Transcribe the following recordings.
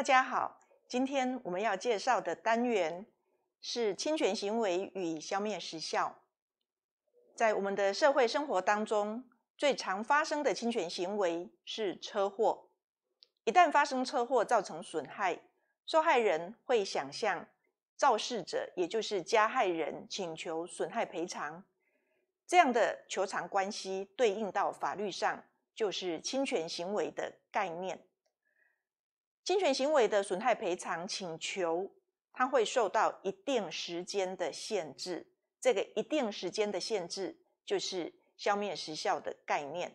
大家好，今天我们要介绍的单元是侵权行为与消灭时效。在我们的社会生活当中，最常发生的侵权行为是车祸。一旦发生车祸造成损害，受害人会想向肇事者，也就是加害人，请求损害赔偿。这样的求偿关系对应到法律上，就是侵权行为的概念。侵权行为的损害赔偿请求，它会受到一定时间的限制。这个一定时间的限制，就是消灭时效的概念。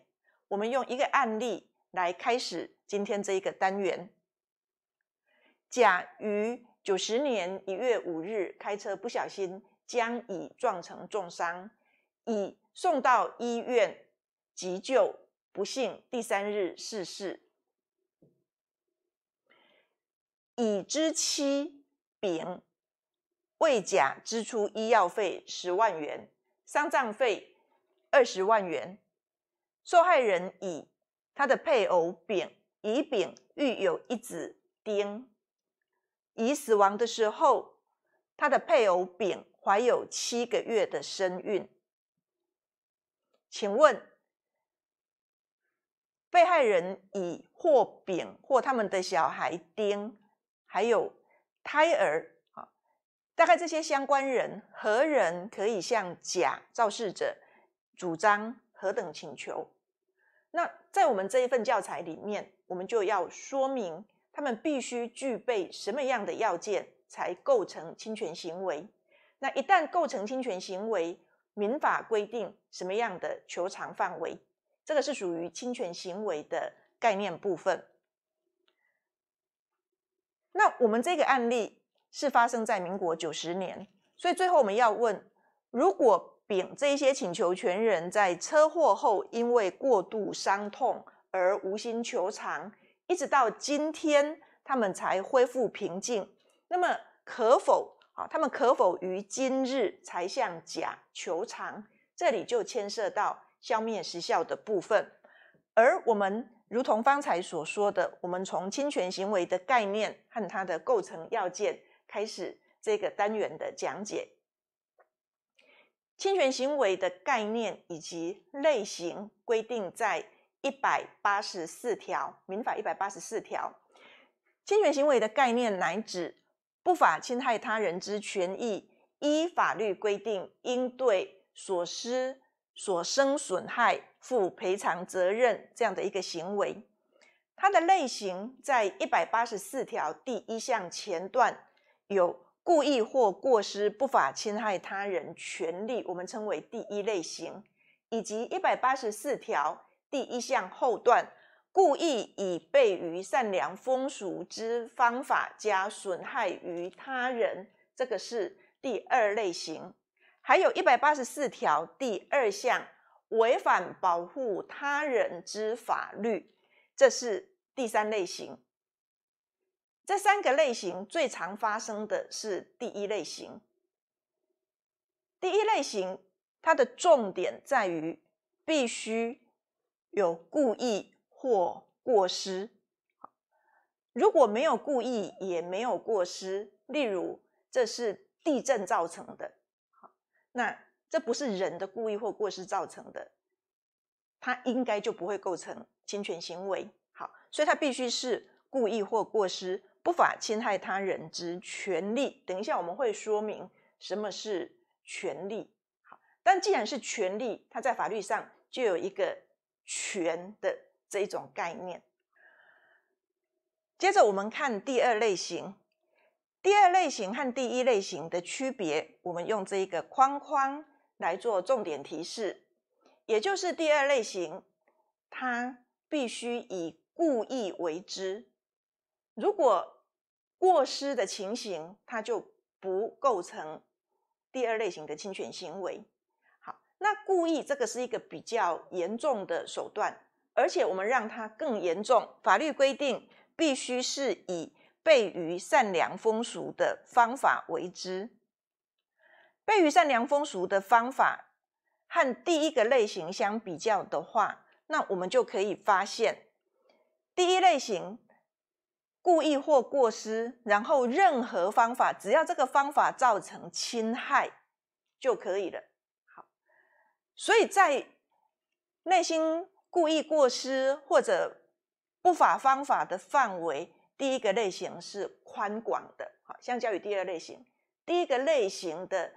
我们用一个案例来开始今天这一个单元。甲于九十年一月五日开车不小心将乙撞成重伤，乙送到医院急救，不幸第三日逝世。乙知妻丙为甲支出医药费十万元、丧葬费二十万元。受害人乙他的配偶丙，乙丙育有一子丁。乙死亡的时候，他的配偶丙怀有七个月的身孕。请问被害人乙或丙或他们的小孩丁？还有胎儿啊，大概这些相关人何人可以向甲肇事者主张何等请求？那在我们这一份教材里面，我们就要说明他们必须具备什么样的要件才构成侵权行为。那一旦构成侵权行为，民法规定什么样的求偿范围？这个是属于侵权行为的概念部分。那我们这个案例是发生在民国九十年，所以最后我们要问：如果丙这一些请求权人在车祸后因为过度伤痛而无心求偿，一直到今天他们才恢复平静，那么可否？啊，他们可否于今日才向甲求偿？这里就牵涉到消灭时效的部分，而我们。如同方才所说的，我们从侵权行为的概念和它的构成要件开始这个单元的讲解。侵权行为的概念以及类型规定在一百八十四条《民法》一百八十四条。侵权行为的概念乃指不法侵害他人之权益，依法律规定应对所失所生损害。负赔偿责任这样的一个行为，它的类型在一百八十四条第一项前段有故意或过失不法侵害他人权利，我们称为第一类型；以及一百八十四条第一项后段故意以悖于善良风俗之方法加损害于他人，这个是第二类型。还有一百八十四条第二项。违反保护他人之法律，这是第三类型。这三个类型最常发生的是第一类型。第一类型，它的重点在于必须有故意或过失。如果没有故意，也没有过失，例如这是地震造成的，那。这不是人的故意或过失造成的，他应该就不会构成侵权行为。好，所以他必须是故意或过失，不法侵害他人之权利。等一下我们会说明什么是权利。好，但既然是权利，他在法律上就有一个“权”的这一种概念。接着我们看第二类型，第二类型和第一类型的区别，我们用这一个框框。来做重点提示，也就是第二类型，它必须以故意为之。如果过失的情形，它就不构成第二类型的侵权行为。好，那故意这个是一个比较严重的手段，而且我们让它更严重。法律规定必须是以悖于善良风俗的方法为之。被雨善良风俗的方法和第一个类型相比较的话，那我们就可以发现，第一类型故意或过失，然后任何方法，只要这个方法造成侵害就可以了。好，所以在内心故意过失或者不法方法的范围，第一个类型是宽广的。好，相较于第二类型，第一个类型的。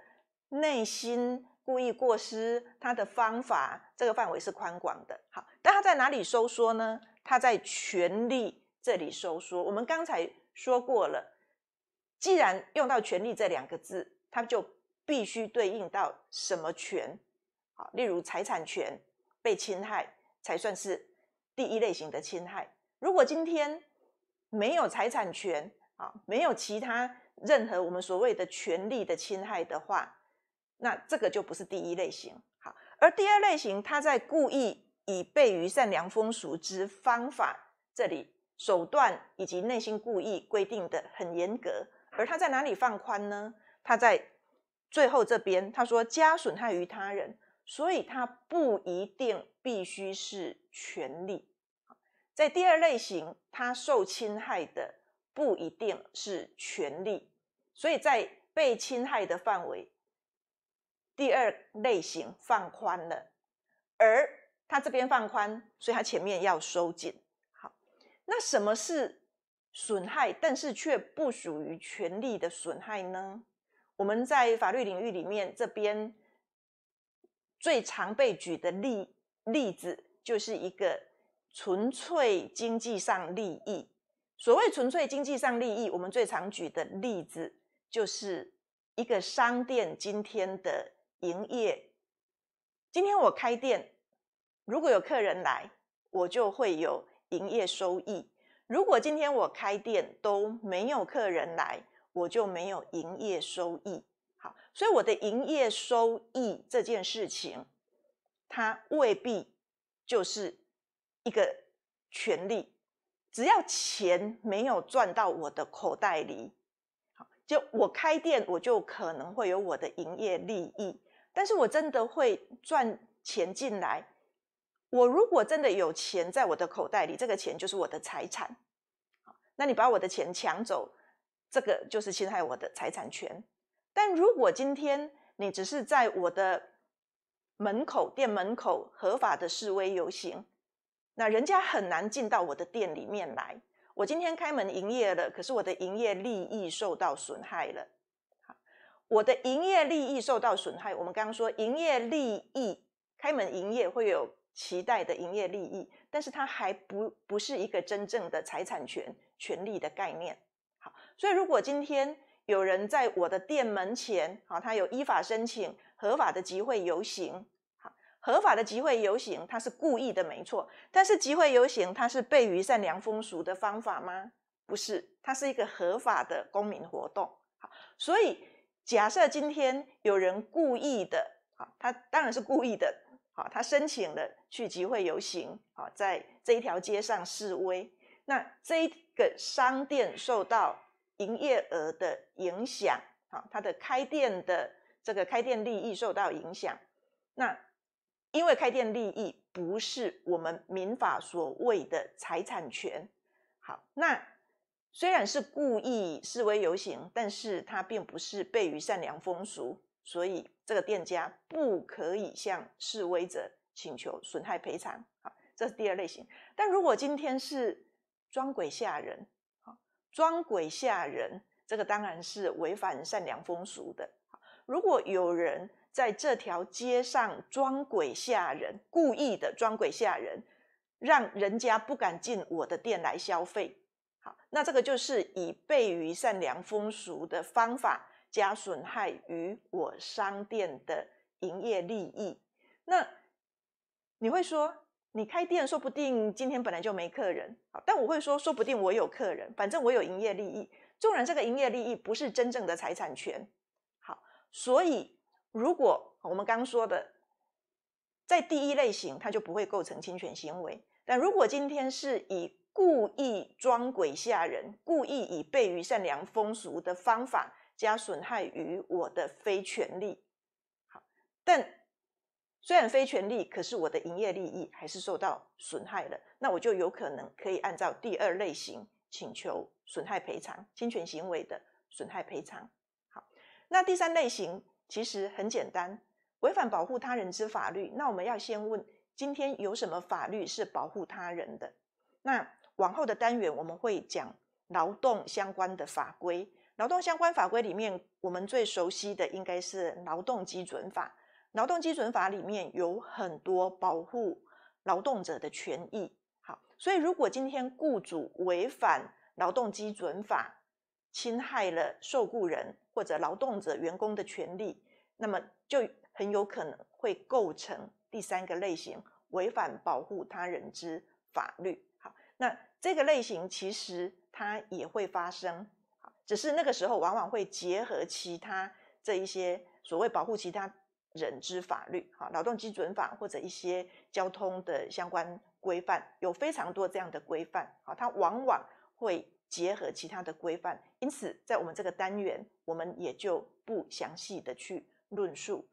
内心故意过失，他的方法这个范围是宽广的。好，但他在哪里收缩呢？他在权利这里收缩。我们刚才说过了，既然用到“权利”这两个字，他就必须对应到什么权？好，例如财产权被侵害，才算是第一类型的侵害。如果今天没有财产权啊，没有其他任何我们所谓的权利的侵害的话，那这个就不是第一类型，好，而第二类型，他在故意以悖于善良风俗之方法、这里手段以及内心故意规定的很严格，而他在哪里放宽呢？他在最后这边，他说加损害于他人，所以他不一定必须是权利，在第二类型，他受侵害的不一定是权利，所以在被侵害的范围。第二类型放宽了，而它这边放宽，所以它前面要收紧。好，那什么是损害，但是却不属于权利的损害呢？我们在法律领域里面，这边最常被举的例例子，就是一个纯粹经济上利益。所谓纯粹经济上利益，我们最常举的例子，就是一个商店今天的。营业，今天我开店，如果有客人来，我就会有营业收益；如果今天我开店都没有客人来，我就没有营业收益。好，所以我的营业收益这件事情，它未必就是一个权利。只要钱没有赚到我的口袋里，好，就我开店，我就可能会有我的营业利益。但是我真的会赚钱进来。我如果真的有钱在我的口袋里，这个钱就是我的财产。那你把我的钱抢走，这个就是侵害我的财产权。但如果今天你只是在我的门口、店门口合法的示威游行，那人家很难进到我的店里面来。我今天开门营业了，可是我的营业利益受到损害了。我的营业利益受到损害。我们刚刚说营业利益，开门营业会有期待的营业利益，但是它还不不是一个真正的财产权权利的概念。好，所以如果今天有人在我的店门前，好，他有依法申请合法的集会游行，合法的集会游行，他是故意的没错，但是集会游行它是悖于善良风俗的方法吗？不是，它是一个合法的公民活动。好，所以。假设今天有人故意的，啊，他当然是故意的，好，他申请了去集会游行，啊，在这一条街上示威，那这个商店受到营业额的影响，啊，它的开店的这个开店利益受到影响，那因为开店利益不是我们民法所谓的财产权，好，那。虽然是故意示威游行，但是他并不是悖于善良风俗，所以这个店家不可以向示威者请求损害赔偿。好，这是第二类型。但如果今天是装鬼吓人，好，装鬼吓人，这个当然是违反善良风俗的。如果有人在这条街上装鬼吓人，故意的装鬼吓人，让人家不敢进我的店来消费。好，那这个就是以备于善良风俗的方法加损害于我商店的营业利益。那你会说，你开店说不定今天本来就没客人，好，但我会说，说不定我有客人，反正我有营业利益。纵然这个营业利益不是真正的财产权，好，所以如果我们刚说的，在第一类型，它就不会构成侵权行为。但如果今天是以故意装鬼吓人，故意以悖于善良风俗的方法加损害于我的非权利。好，但虽然非权利，可是我的营业利益还是受到损害了。那我就有可能可以按照第二类型请求损害赔偿，侵权行为的损害赔偿。好，那第三类型其实很简单，违反保护他人之法律。那我们要先问，今天有什么法律是保护他人的？那往后的单元我们会讲劳动相关的法规，劳动相关法规里面我们最熟悉的应该是劳动基准法。劳动基准法里面有很多保护劳动者的权益。好，所以如果今天雇主违反劳动基准法，侵害了受雇人或者劳动者、员工的权利，那么就很有可能会构成第三个类型，违反保护他人之法律。好，那。这个类型其实它也会发生，只是那个时候往往会结合其他这一些所谓保护其他人之法律，哈，劳动基准法或者一些交通的相关规范，有非常多这样的规范，好，它往往会结合其他的规范，因此在我们这个单元，我们也就不详细的去论述。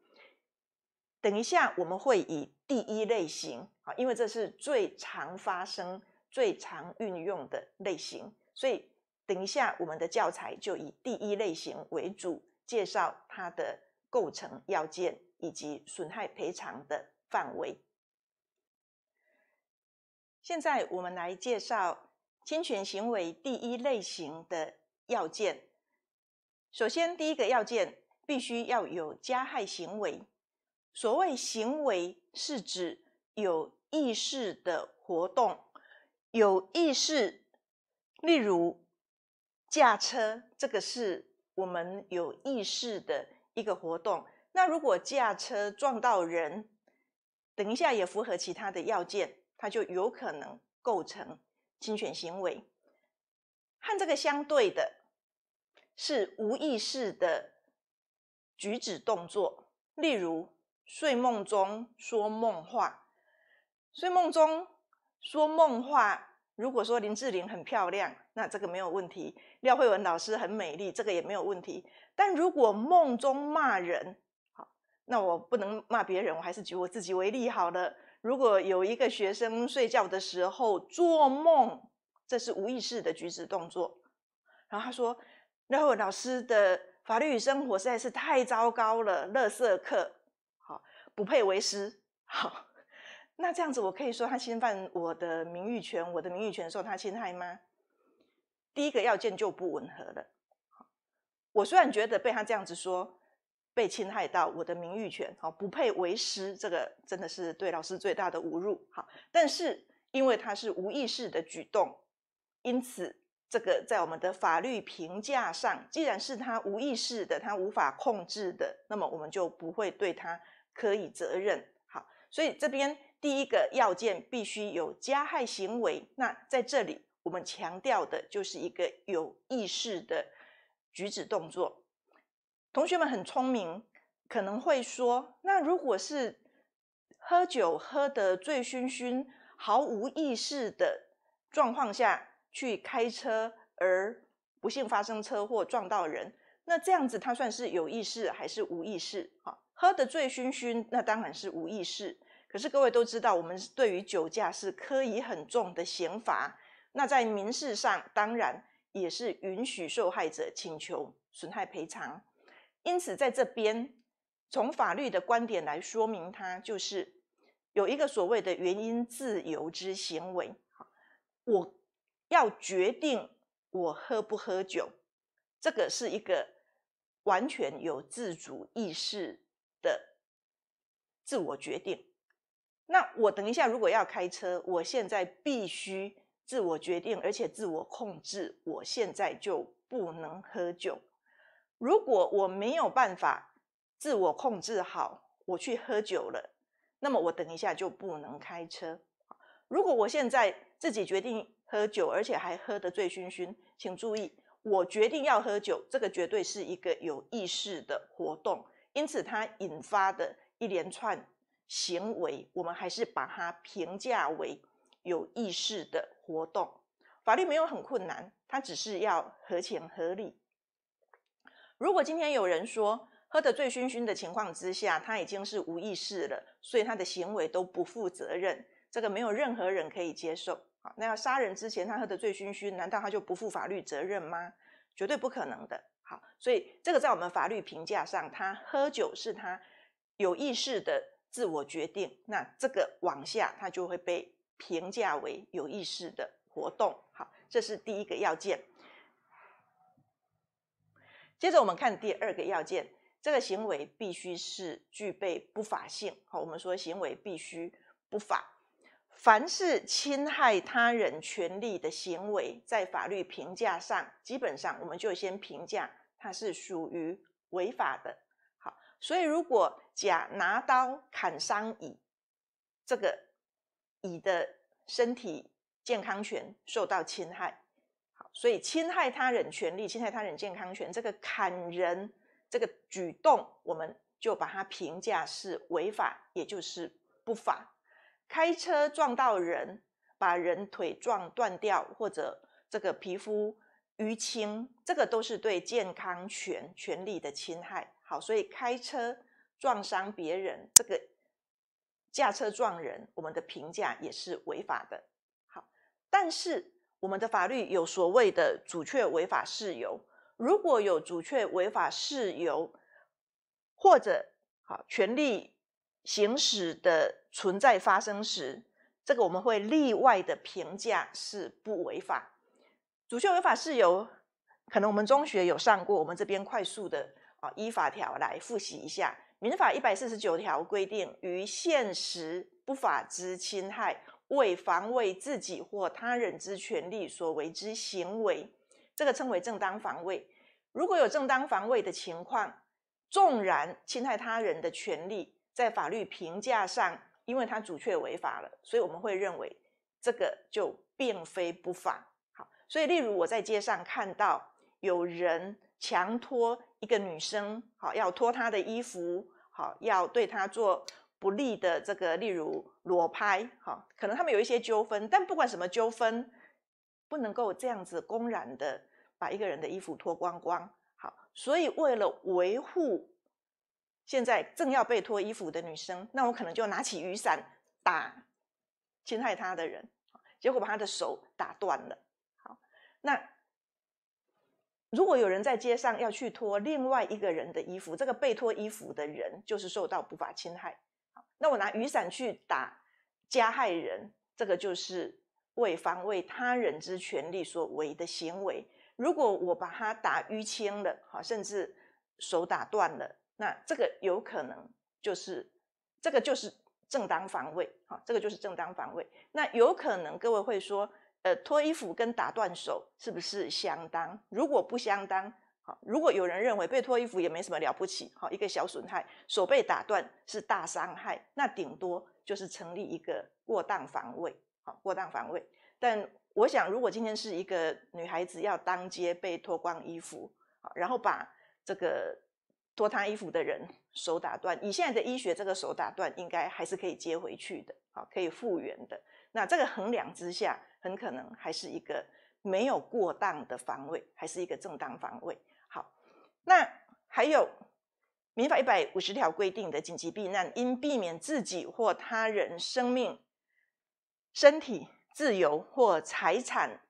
等一下我们会以第一类型，啊，因为这是最常发生。最常运用的类型，所以等一下我们的教材就以第一类型为主，介绍它的构成要件以及损害赔偿的范围。现在我们来介绍侵权行为第一类型的要件。首先，第一个要件必须要有加害行为。所谓行为，是指有意识的活动。有意识，例如驾车，这个是我们有意识的一个活动。那如果驾车撞到人，等一下也符合其他的要件，它就有可能构成侵权行为。和这个相对的是无意识的举止动作，例如睡梦中说梦话，睡梦中。说梦话，如果说林志玲很漂亮，那这个没有问题；廖慧文老师很美丽，这个也没有问题。但如果梦中骂人，好，那我不能骂别人，我还是举我自己为例好了。如果有一个学生睡觉的时候做梦，这是无意识的举止动作，然后他说：“文老师的法律与生活实在是太糟糕了，垃色课，好，不配为师。”好。那这样子，我可以说他侵犯我的名誉权，我的名誉权受他侵害吗？第一个要件就不吻合了。我虽然觉得被他这样子说，被侵害到我的名誉权，好，不配为师，这个真的是对老师最大的侮辱。好，但是因为他是无意识的举动，因此这个在我们的法律评价上，既然是他无意识的，他无法控制的，那么我们就不会对他可以责任。好，所以这边。第一个要件必须有加害行为，那在这里我们强调的就是一个有意识的举止动作。同学们很聪明，可能会说，那如果是喝酒喝得醉醺醺、毫无意识的状况下去开车，而不幸发生车祸撞到人，那这样子他算是有意识还是无意识？啊，喝得醉醺醺，那当然是无意识。可是各位都知道，我们对于酒驾是科以很重的刑罚。那在民事上，当然也是允许受害者请求损害赔偿。因此，在这边从法律的观点来说明，它就是有一个所谓的“原因自由之行为”。我要决定我喝不喝酒，这个是一个完全有自主意识的自我决定。那我等一下如果要开车，我现在必须自我决定，而且自我控制，我现在就不能喝酒。如果我没有办法自我控制好，我去喝酒了，那么我等一下就不能开车。如果我现在自己决定喝酒，而且还喝得醉醺醺，请注意，我决定要喝酒，这个绝对是一个有意识的活动，因此它引发的一连串。行为，我们还是把它评价为有意识的活动。法律没有很困难，它只是要合情合理。如果今天有人说，喝得醉醺醺的情况之下，他已经是无意识了，所以他的行为都不负责任，这个没有任何人可以接受。好，那要杀人之前他喝得醉醺醺，难道他就不负法律责任吗？绝对不可能的。好，所以这个在我们法律评价上，他喝酒是他有意识的。自我决定，那这个往下，它就会被评价为有意识的活动。好，这是第一个要件。接着我们看第二个要件，这个行为必须是具备不法性。好，我们说行为必须不法，凡是侵害他人权利的行为，在法律评价上，基本上我们就先评价它是属于违法的。所以，如果甲拿刀砍伤乙，这个乙的身体健康权受到侵害。好，所以侵害他人权利、侵害他人健康权，这个砍人这个举动，我们就把它评价是违法，也就是不法。开车撞到人，把人腿撞断掉，或者这个皮肤淤青，这个都是对健康权权利的侵害。好，所以开车撞伤别人，这个驾车撞人，我们的评价也是违法的。好，但是我们的法律有所谓的主确违法事由，如果有主确违法事由，或者好权利行使的存在发生时，这个我们会例外的评价是不违法。主确违法事由，可能我们中学有上过，我们这边快速的。啊，依法条来复习一下，《民法》一百四十九条规定，于现实不法之侵害，为防卫自己或他人之权利所为之行为，这个称为正当防卫。如果有正当防卫的情况，纵然侵害他人的权利，在法律评价上，因为他主确违法了，所以我们会认为这个就并非不法。好，所以例如我在街上看到有人强拖。一个女生，好要脱她的衣服，好要对她做不利的这个，例如裸拍，好可能他们有一些纠纷，但不管什么纠纷，不能够这样子公然的把一个人的衣服脱光光，好，所以为了维护现在正要被脱衣服的女生，那我可能就拿起雨伞打侵害她的人，结果把她的手打断了，好那。如果有人在街上要去脱另外一个人的衣服，这个被脱衣服的人就是受到不法侵害。那我拿雨伞去打加害人，这个就是为防卫他人之权利所为的行为。如果我把他打淤青了，好，甚至手打断了，那这个有可能就是这个就是正当防卫。哈，这个就是正当防卫。那有可能各位会说。脱衣服跟打断手是不是相当？如果不相当，好，如果有人认为被脱衣服也没什么了不起，好，一个小损害，手被打断是大伤害，那顶多就是成立一个过当防卫，好，过当防卫。但我想，如果今天是一个女孩子要当街被脱光衣服，好，然后把这个脱她衣服的人手打断，以现在的医学，这个手打断应该还是可以接回去的，好，可以复原的。那这个衡量之下，很可能还是一个没有过当的防卫，还是一个正当防卫。好，那还有民法一百五十条规定的紧急避难，应避免自己或他人生命、身体、自由或财产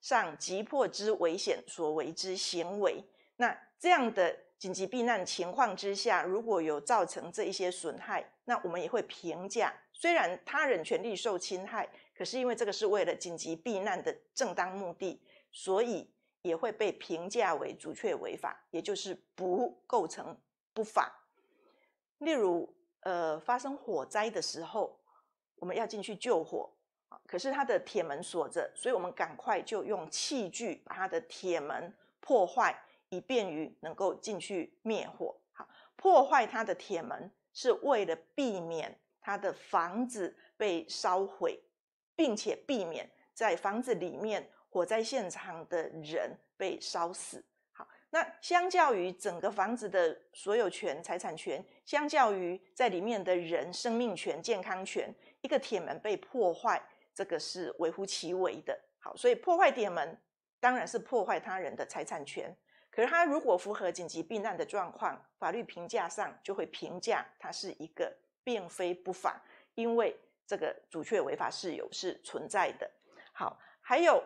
上急迫之危险所为之行为。那这样的紧急避难情况之下，如果有造成这一些损害。那我们也会评价，虽然他人权利受侵害，可是因为这个是为了紧急避难的正当目的，所以也会被评价为足确违法，也就是不构成不法。例如，呃，发生火灾的时候，我们要进去救火啊，可是它的铁门锁着，所以我们赶快就用器具把它的铁门破坏，以便于能够进去灭火。好，破坏它的铁门。是为了避免他的房子被烧毁，并且避免在房子里面火灾现场的人被烧死。好，那相较于整个房子的所有权财产权，相较于在里面的人生命权健康权，一个铁门被破坏，这个是微乎其微的。好，所以破坏铁门当然是破坏他人的财产权。可是他如果符合紧急避难的状况，法律评价上就会评价他是一个并非不法，因为这个主确违法事由是存在的。好，还有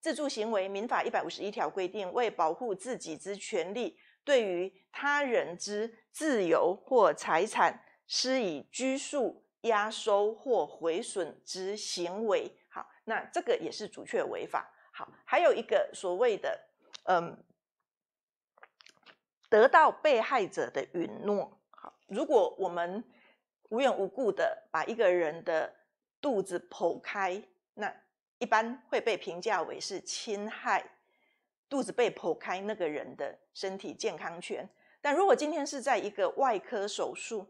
自助行为，民法一百五十一条规定，为保护自己之权利，对于他人之自由或财产施以拘束、压收或毁损之行为。好，那这个也是主确违法。好，还有一个所谓的嗯。得到被害者的允诺。好，如果我们无缘无故的把一个人的肚子剖开，那一般会被评价为是侵害肚子被剖开那个人的身体健康权。但如果今天是在一个外科手术，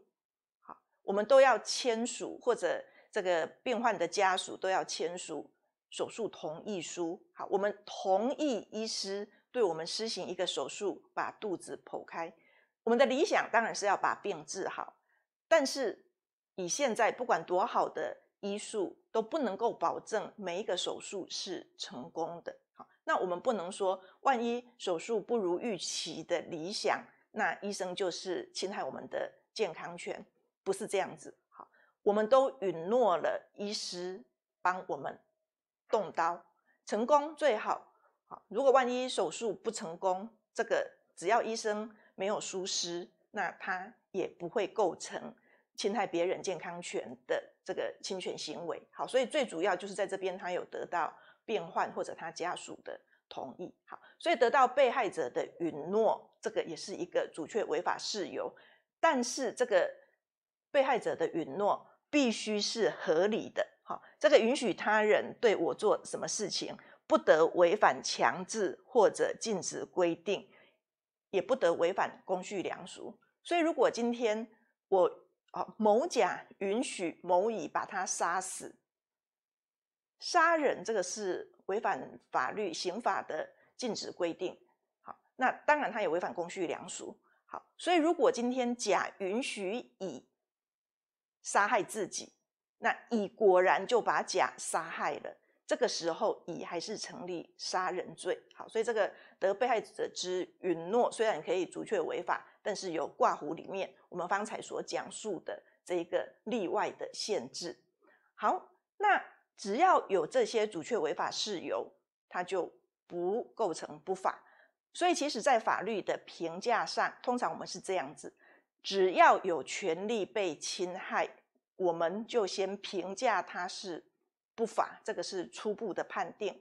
好，我们都要签署，或者这个病患的家属都要签署手术同意书。好，我们同意医师。对我们施行一个手术，把肚子剖开。我们的理想当然是要把病治好，但是以现在不管多好的医术，都不能够保证每一个手术是成功的。好，那我们不能说，万一手术不如预期的理想，那医生就是侵害我们的健康权，不是这样子。好，我们都允诺了，医师帮我们动刀，成功最好。如果万一手术不成功，这个只要医生没有疏失，那他也不会构成侵害别人健康权的这个侵权行为。好，所以最主要就是在这边他有得到病患或者他家属的同意。好，所以得到被害者的允诺，这个也是一个主确违法事由。但是这个被害者的允诺必须是合理的。好，这个允许他人对我做什么事情？不得违反强制或者禁止规定，也不得违反公序良俗。所以，如果今天我啊，某甲允许某乙把他杀死，杀人这个是违反法律刑法的禁止规定。好，那当然他也违反公序良俗。好，所以如果今天甲允许乙杀害自己，那乙果然就把甲杀害了。这个时候，乙还是成立杀人罪。好，所以这个得被害者之允诺，虽然可以阻却违法，但是有挂糊里面我们方才所讲述的这一个例外的限制。好，那只要有这些阻却违法事由，它就不构成不法。所以，其实在法律的评价上，通常我们是这样子：只要有权利被侵害，我们就先评价它是。不法，这个是初步的判定。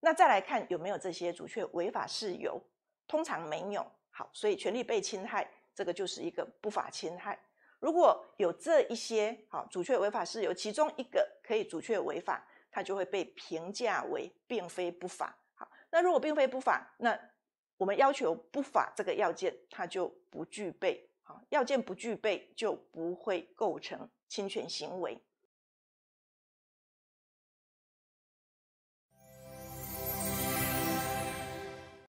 那再来看有没有这些主却违法事由，通常没有。好，所以权利被侵害，这个就是一个不法侵害。如果有这一些好主却违法事由，其中一个可以主确违法，它就会被评价为并非不法。好，那如果并非不法，那我们要求不法这个要件，它就不具备。好，要件不具备，就不会构成侵权行为。